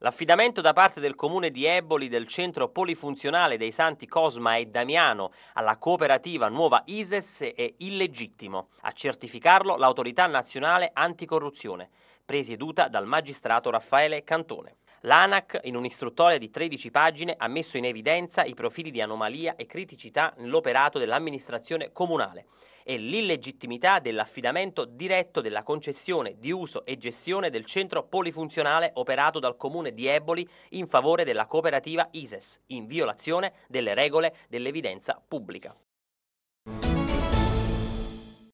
L'affidamento da parte del comune di Eboli del centro polifunzionale dei Santi Cosma e Damiano alla cooperativa Nuova Ises è illegittimo, a certificarlo l'autorità nazionale anticorruzione, presieduta dal magistrato Raffaele Cantone. L'ANAC, in un'istruttoria di 13 pagine, ha messo in evidenza i profili di anomalia e criticità nell'operato dell'amministrazione comunale e l'illegittimità dell'affidamento diretto della concessione di uso e gestione del centro polifunzionale operato dal comune di Eboli in favore della cooperativa ISES, in violazione delle regole dell'evidenza pubblica.